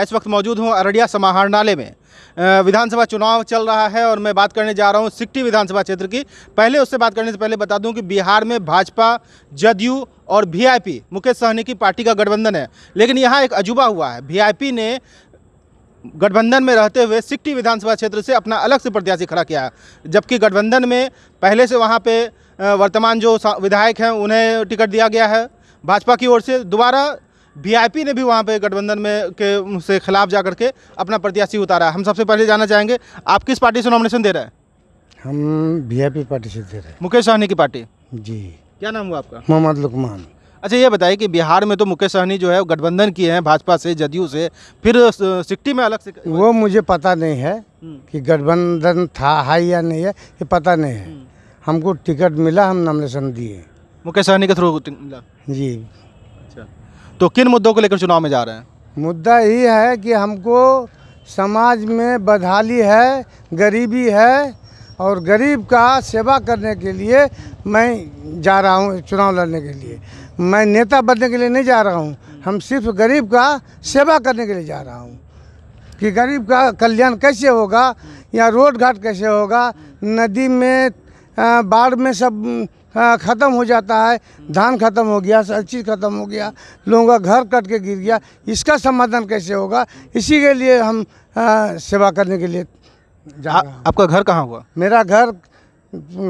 इस वक्त मौजूद हूँ अररिया समाहरणालय में विधानसभा चुनाव चल रहा है और मैं बात करने जा रहा हूँ सिक्टी विधानसभा क्षेत्र की पहले उससे बात करने से पहले बता दूं कि बिहार में भाजपा जदयू और वीआईपी मुकेश सहनी की पार्टी का गठबंधन है लेकिन यहाँ एक अजूबा हुआ है वीआईपी ने गठबंधन में रहते हुए सिक्टी विधानसभा क्षेत्र से अपना अलग से प्रत्याशी खड़ा किया जबकि गठबंधन में पहले से वहाँ पर वर्तमान जो विधायक हैं उन्हें टिकट दिया गया है भाजपा की ओर से दोबारा वीआईपी ने भी वहाँ पे गठबंधन में के उनसे खिलाफ जा करके अपना प्रत्याशी उतारा हम सबसे पहले जाना चाहेंगे आप किस पार्टी से नॉमिनेशन दे रहे हैं हम वीआईपी पार्टी से दे रहे हैं मुकेश सहनी की पार्टी जी क्या नाम हुआ आपका मोहम्मद लुकमान अच्छा ये बताइए कि बिहार में तो मुकेश सहनी जो है गठबंधन किए हैं भाजपा से जदयू से फिर सिक्टी में अलग से वो मुझे पता नहीं है हम्म। कि गठबंधन था है या नहीं है ये पता नहीं है हम्म। हमको टिकट मिला हम नॉमिनेशन दिए मुकेश सहनी के थ्रू मिला जी तो किन मुद्दों को लेकर चुनाव में जा रहे हैं मुद्दा ये है कि हमको समाज में बदहाली है गरीबी है और गरीब का सेवा करने के लिए मैं जा रहा हूँ चुनाव लड़ने के लिए मैं नेता बनने के लिए नहीं जा रहा हूँ हम सिर्फ गरीब का सेवा करने के लिए जा रहा हूँ कि गरीब का कल्याण कैसे होगा या रोड घाट कैसे होगा नदी में बाढ़ में सब हाँ, ख़त्म हो जाता है धान ख़त्म हो गया सब चीज़ ख़त्म हो गया लोगों का घर कट के गिर गया इसका समाधान कैसे होगा इसी के लिए हम आ, हाँ, सेवा करने के लिए जा आपका घर कहाँ हुआ मेरा घर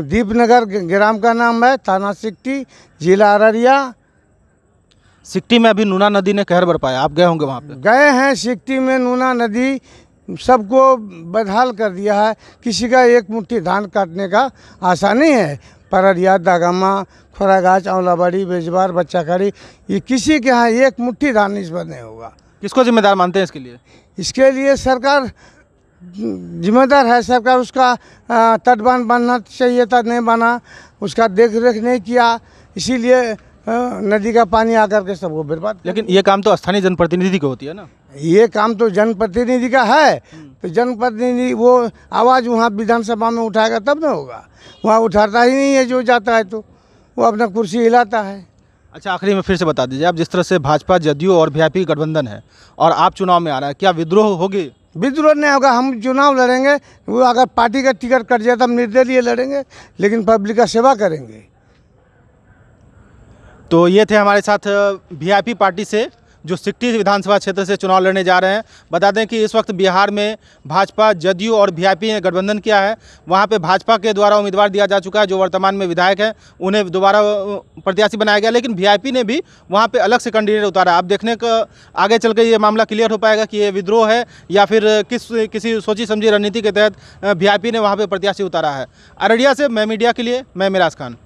दीपनगर ग्राम का नाम है थाना सिक्टी जिला अररिया सिक्टी में अभी नूना नदी ने कहर बरपाया आप गए होंगे वहाँ पे गए हैं सिक्टी में नूना नदी सबको बदहाल कर दिया है किसी का एक मुट्ठी धान काटने का आसानी है पररिया दागमा खोरागाछ आंवलाबाड़ी बेजवार बच्चाखाड़ी ये किसी के यहाँ एक मुट्ठी धान इस पर नहीं होगा किसको जिम्मेदार मानते हैं इसके लिए इसके लिए सरकार जिम्मेदार है सरकार उसका तटबान बनना चाहिए था नहीं बना उसका देख रेख नहीं किया इसीलिए नदी का पानी आकर के सबको बर्बाद लेकिन ये काम तो स्थानीय जनप्रतिनिधि की होती है ना ये काम तो जनप्रतिनिधि का है तो जनप्रतिनिधि वो आवाज़ वहाँ विधानसभा में उठाएगा तब ना होगा वहाँ उठाता ही नहीं है जो जाता है तो वो अपना कुर्सी हिलाता है अच्छा आखिरी में फिर से बता दीजिए आप जिस तरह से भाजपा जदयू और वी गठबंधन है और आप चुनाव में आ रहा है क्या विद्रोह होगी विद्रोह नहीं होगा हम चुनाव लड़ेंगे वो अगर पार्टी का टिकट कट जाए तो हम निर्दलीय लड़ेंगे लेकिन पब्लिक का सेवा करेंगे तो ये थे हमारे साथ वी पार्टी से जो सिकटी विधानसभा क्षेत्र से चुनाव लड़ने जा रहे हैं बता दें कि इस वक्त बिहार में भाजपा जदयू और वी ने गठबंधन किया है वहाँ पर भाजपा के द्वारा उम्मीदवार दिया जा चुका है जो वर्तमान में विधायक हैं उन्हें दोबारा प्रत्याशी बनाया गया लेकिन वी ने भी वहाँ पर अलग से कैंडिडेट उतारा आप देखने का आगे चल ये मामला क्लियर हो पाएगा कि ये विद्रोह है या फिर किस किसी सोची समझी रणनीति के तहत वी ने वहाँ पर प्रत्याशी उतारा है अररिया से मैं मीडिया के लिए मैं मिराज खान